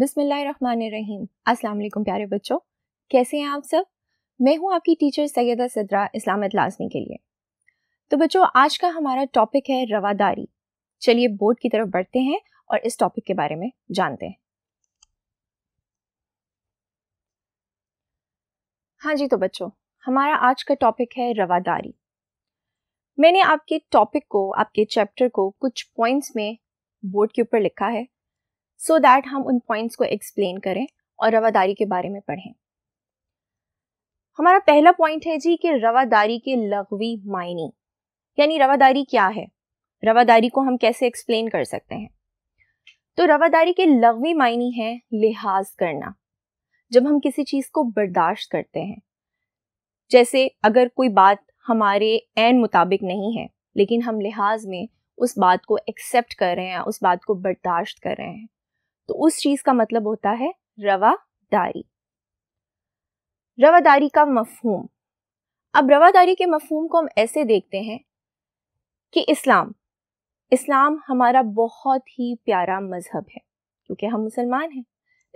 बिसमीम अस्सलाम प्यारे बच्चों कैसे हैं आप सब मैं हूं आपकी टीचर सैयदा सदरा इस्लामत लाजमी के लिए तो बच्चों आज का हमारा टॉपिक है रवादारी चलिए बोर्ड की तरफ बढ़ते हैं और इस टॉपिक के बारे में जानते हैं हाँ जी तो बच्चों हमारा आज का टॉपिक है रवादारी मैंने आपके टॉपिक को आपके चैप्टर को कुछ पॉइंट्स में बोर्ड के ऊपर लिखा है सो so दैट हम उन पॉइंट्स को एक्सप्लेन करें और रवादारी के बारे में पढ़ें हमारा पहला पॉइंट है जी कि रवादारी के लघवी मायने यानी रवादारी क्या है रवादारी को हम कैसे एक्सप्लेन कर सकते हैं तो रवादारी के लघवी मायने हैं लिहाज करना जब हम किसी चीज़ को बर्दाश्त करते हैं जैसे अगर कोई बात हमारे एन मुताबिक नहीं है लेकिन हम लिहाज में उस बात को एक्सेप्ट कर रहे हैं उस बात को बर्दाश्त कर रहे हैं तो उस चीज का मतलब होता है रवादारी रवादारी का मफहूम अब रवादारी के मफहूम को हम ऐसे देखते हैं कि इस्लाम इस्लाम हमारा बहुत ही प्यारा मज़हब है क्योंकि हम मुसलमान हैं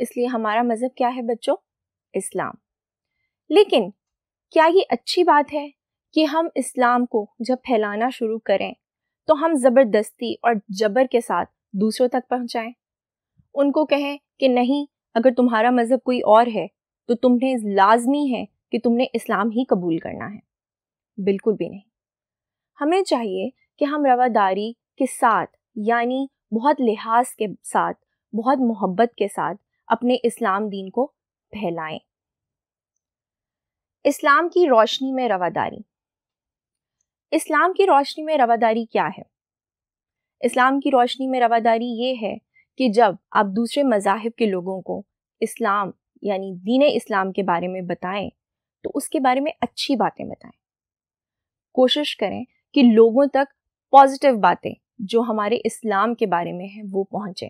इसलिए हमारा मज़हब क्या है बच्चों इस्लाम लेकिन क्या ये अच्छी बात है कि हम इस्लाम को जब फैलाना शुरू करें तो हम ज़बरदस्ती और जबर के साथ दूसरों तक पहुंचाएं उनको कहें कि नहीं अगर तुम्हारा मज़हब कोई और है तो तुम्हें लाजमी है कि तुमने इस्लाम ही कबूल करना है बिल्कुल भी नहीं हमें चाहिए कि हम रवादारी के साथ यानी बहुत लिहाज के साथ बहुत मोहब्बत के साथ अपने इस्लाम दीन को फैलाएं इस्लाम की रोशनी में रवादारी इस्लाम की रोशनी में रवादारी क्या है इस्लाम की रोशनी में रवादारी ये है कि जब आप दूसरे मजाहब के लोगों को इस्लाम यानी दीन इस्लाम के बारे में बताएं तो उसके बारे में अच्छी बातें बताएं कोशिश करें कि लोगों तक पॉजिटिव बातें जो हमारे इस्लाम के बारे में हैं वो पहुँचें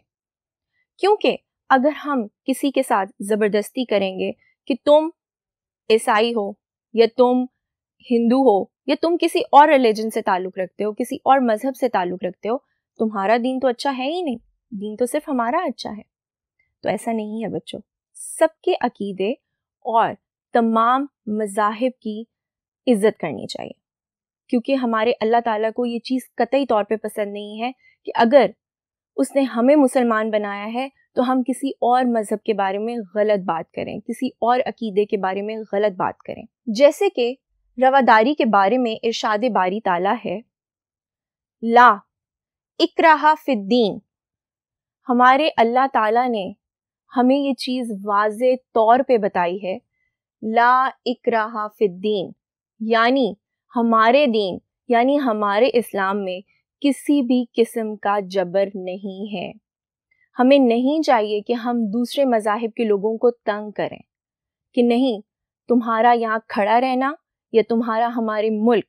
क्योंकि अगर हम किसी के साथ ज़बरदस्ती करेंगे कि तुम ईसाई हो या तुम हिंदू हो या तुम किसी और रिलीजन से ताल्लुक़ रखते हो किसी और मज़हब से ताल्लुक़ रखते हो तुम्हारा दीन तो अच्छा है ही नहीं दीन तो सिर्फ हमारा अच्छा है तो ऐसा नहीं है बच्चों सबके अकीदे और तमाम मजाहब की इज्जत करनी चाहिए क्योंकि हमारे अल्लाह ताला को ये चीज़ कतई तौर पे पसंद नहीं है कि अगर उसने हमें मुसलमान बनाया है तो हम किसी और मज़हब के बारे में गलत बात करें किसी और अकीदे के बारे में गलत बात करें जैसे कि रवादारी के बारे में इरशाद बारी ताला है ला इकराहा फिद्दीन हमारे अल्लाह ताला ने हमें ये चीज़ वाज तौर पे बताई है ला इकरा फिद्दीन यानी हमारे दीन यानी हमारे इस्लाम में किसी भी किस्म का जबर नहीं है हमें नहीं चाहिए कि हम दूसरे मजाहब के लोगों को तंग करें कि नहीं तुम्हारा यहाँ खड़ा रहना या तुम्हारा हमारे मुल्क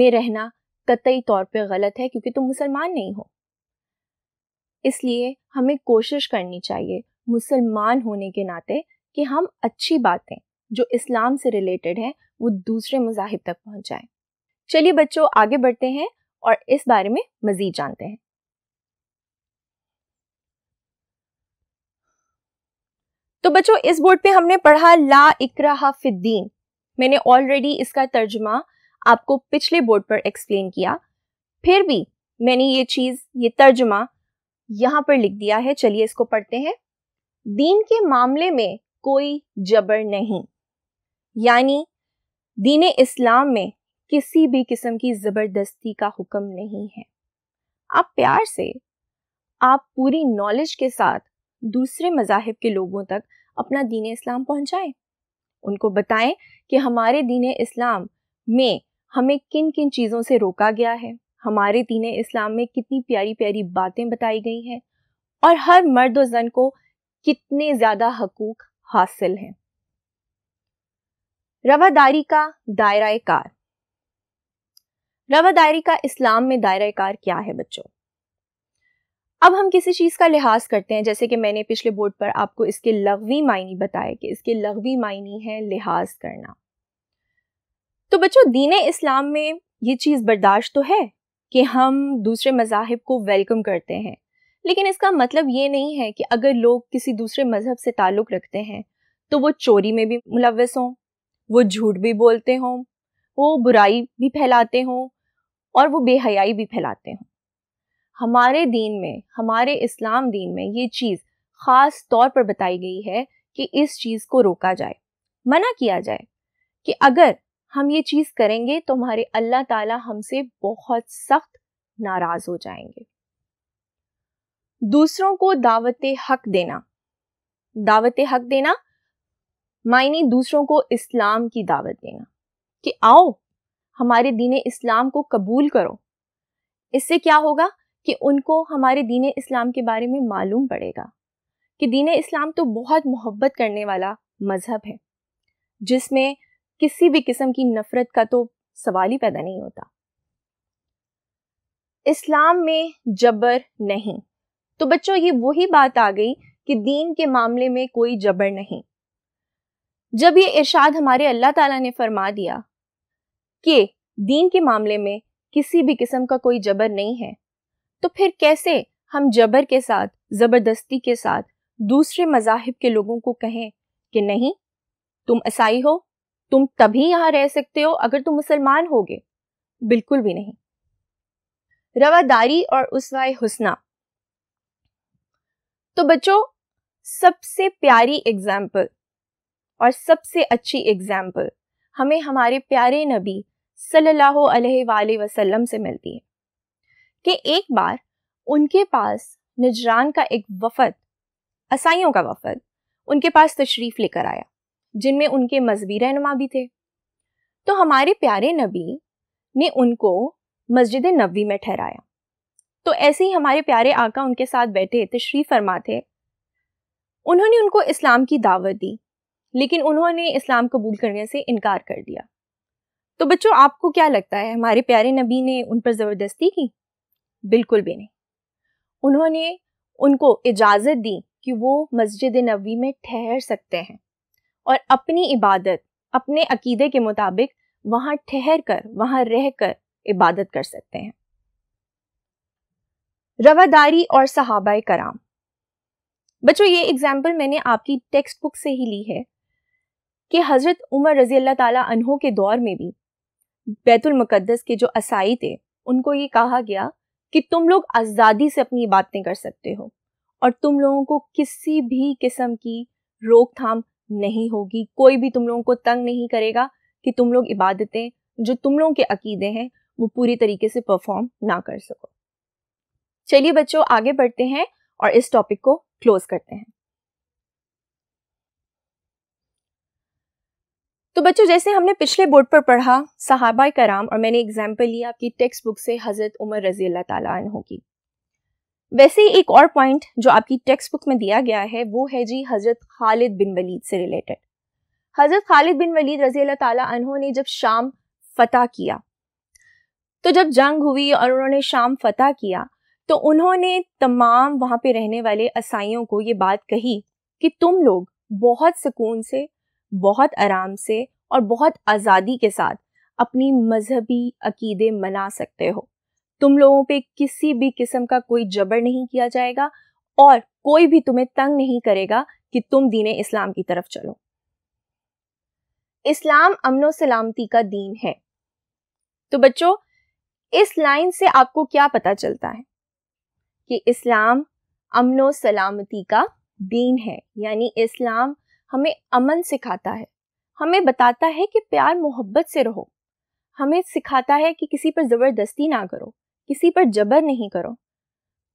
में रहना कतई तौर पे गलत है क्योंकि तुम मुसलमान नहीं हो इसलिए हमें कोशिश करनी चाहिए मुसलमान होने के नाते कि हम अच्छी बातें जो इस्लाम से रिलेटेड हैं वो दूसरे मजाहिब तक पहुंच चलिए बच्चों आगे बढ़ते हैं और इस बारे में मज़ीद जानते हैं तो बच्चों इस बोर्ड पे हमने पढ़ा ला इकरा फिद्दीन मैंने ऑलरेडी इसका तर्जमा आपको पिछले बोर्ड पर एक्सप्लेन किया फिर भी मैंने ये चीज़ ये तर्जमा यहाँ पर लिख दिया है चलिए इसको पढ़ते हैं दीन के मामले में कोई जबर नहीं यानी दीन इस्लाम में किसी भी किस्म की ज़बरदस्ती का हुक्म नहीं है आप प्यार से आप पूरी नॉलेज के साथ दूसरे मजाहब के लोगों तक अपना दीन इस्लाम पहुंचाएं उनको बताएं कि हमारे दीन इस्लाम में हमें किन किन चीज़ों से रोका गया है हमारे दीन इस्लाम में कितनी प्यारी प्यारी बातें बताई गई हैं और हर मर्द और जन को कितने ज़्यादा हकूक हासिल हैं रवादारी का दायरा कार रवादारी का इस्लाम में दायरा कार क्या है बच्चों अब हम किसी चीज़ का लिहाज करते हैं जैसे कि मैंने पिछले बोर्ड पर आपको इसके लघवी मायने बताए कि इसके लघवी मायने हैं लिहाज करना तो बच्चों दीन इस्लाम में ये चीज़ बर्दाश्त तो है कि हम दूसरे मज़ाहब को वेलकम करते हैं लेकिन इसका मतलब ये नहीं है कि अगर लोग किसी दूसरे मज़हब से ताल्लुक़ रखते हैं तो वो चोरी में भी मुलवस हों वो झूठ भी बोलते हों वो बुराई भी फैलाते हों और वो बेहयाई भी फैलाते हों हमारे दीन में हमारे इस्लाम दीन में ये चीज़ ख़ास तौर पर बताई गई है कि इस चीज़ को रोका जाए मना किया जाए कि अगर हम ये चीज़ करेंगे तो हमारे अल्लाह ताला हमसे बहुत सख्त नाराज़ हो जाएंगे दूसरों को दावत हक देना दावत हक देना मायने दूसरों को इस्लाम की दावत देना कि आओ हमारे दीन इस्लाम को कबूल करो इससे क्या होगा कि उनको हमारे दीन इस्लाम के बारे में मालूम पड़ेगा कि दीन इस्लाम तो बहुत मोहब्बत करने वाला मज़हब है जिसमें किसी भी किस्म की नफरत का तो सवाल ही पैदा नहीं होता इस्लाम में जबर नहीं तो बच्चों ये वही बात आ गई कि दीन के मामले में कोई जबर नहीं जब ये इरशाद हमारे अल्लाह ताला ने फरमा दिया कि दीन के मामले में किसी भी किस्म का कोई जबर नहीं है तो फिर कैसे हम जबर के साथ ज़बरदस्ती के साथ दूसरे मजाहब के लोगों को कहें कि नहीं तुम ईसाई हो तुम तभी यहां रह सकते हो अगर तुम मुसलमान होगे बिल्कुल भी नहीं रवादारी और उसवाए हुसना तो बच्चों सबसे प्यारी एग्जाम्पल और सबसे अच्छी एग्जाम्पल हमें हमारे प्यारे नबी सल्लल्लाहु अलैहि वसल्लम से मिलती है कि एक बार उनके पास निजरान का एक वफद असाइयों का वफद उनके पास तशरीफ़ लेकर आया जिनमें उनके मजहबी रहनुमा भी थे तो हमारे प्यारे नबी ने उनको मस्जिद नबी में ठहराया तो ऐसे ही हमारे प्यारे आका उनके साथ बैठे श्री फरमा थे उन्होंने उनको इस्लाम की दावत दी लेकिन उन्होंने इस्लाम कबूल करने से इनकार कर दिया तो बच्चों आपको क्या लगता है हमारे प्यारे नबी ने उन पर ज़बरदस्ती की बिल्कुल भी नहीं उन्होंने उनको इजाज़त दी कि वो मस्जिद नबी में ठहर सकते हैं और अपनी इबादत अपने अकीदे के मुताबिक वहाँ ठहर कर वहाँ रह कर इबादत कर सकते हैं रवादारी और सहाबा कराम बच्चों ये एग्जाम्पल मैंने आपकी टेक्स्ट बुक से ही ली है कि हज़रत उमर रजी अल्लाह तहों के दौर में भी बैतुल मुक़द्दस के जो असाई थे उनको ये कहा गया कि तुम लोग आज़ादी से अपनी बातें कर सकते हो और तुम लोगों को किसी भी किस्म की रोकथाम नहीं होगी कोई भी तुम लोगों को तंग नहीं करेगा कि तुम लोग इबादतें जो तुम लोगों के अकीदे हैं वो पूरी तरीके से परफॉर्म ना कर सको चलिए बच्चों आगे बढ़ते हैं और इस टॉपिक को क्लोज करते हैं तो बच्चों जैसे हमने पिछले बोर्ड पर पढ़ा सहाबा कराम और मैंने एग्जाम्पल लिया आपकी टेक्स्ट बुक से हज़रत उमर रजी अल्लाह तला की वैसे ही एक और पॉइंट जो आपकी टेक्स्ट बुक में दिया गया है वो है जी हज़रत खालिद बिन वलीद से रिलेटेड हज़रत खालिद बिन वलीद रजी अल्लाह ने जब शाम फतह किया तो जब जंग हुई और उन्होंने शाम फतह किया तो उन्होंने तमाम वहाँ पे रहने वाले ईसाइयों को ये बात कही कि तुम लोग बहुत सुकून से बहुत आराम से और बहुत आज़ादी के साथ अपनी मजहबी अकीदे मना सकते हो तुम लोगों पे किसी भी किस्म का कोई जबर नहीं किया जाएगा और कोई भी तुम्हें तंग नहीं करेगा कि तुम दीन इस्लाम की तरफ चलो इस्लाम अमनो सलामती का दीन है तो बच्चों इस लाइन से आपको क्या पता चलता है कि इस्लाम अमनो सलामती का दीन है यानी इस्लाम हमें अमन सिखाता है हमें बताता है कि प्यार मोहब्बत से रहो हमें सिखाता है कि किसी पर ज़बरदस्ती ना करो किसी पर जबर नहीं करो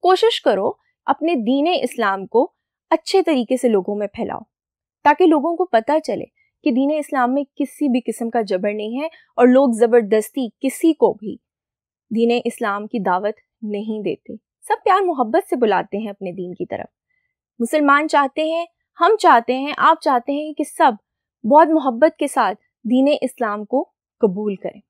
कोशिश करो अपने दीन इस्लाम को अच्छे तरीके से लोगों में फैलाओ ताकि लोगों को पता चले कि दीन इस्लाम में किसी भी किस्म का जबर नहीं है और लोग ज़बरदस्ती किसी को भी दीन इस्लाम की दावत नहीं देते सब प्यार मोहब्बत से बुलाते हैं अपने दीन की तरफ मुसलमान चाहते हैं हम चाहते हैं आप चाहते हैं कि सब बहुत मोहब्बत के साथ दीन इस्लाम को कबूल करें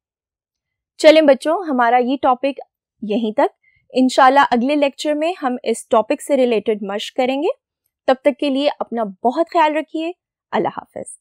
चलें बच्चों हमारा ये टॉपिक यहीं तक इनशाला अगले लेक्चर में हम इस टॉपिक से रिलेटेड मश करेंगे तब तक के लिए अपना बहुत ख्याल रखिए अल्लाह हाफिज़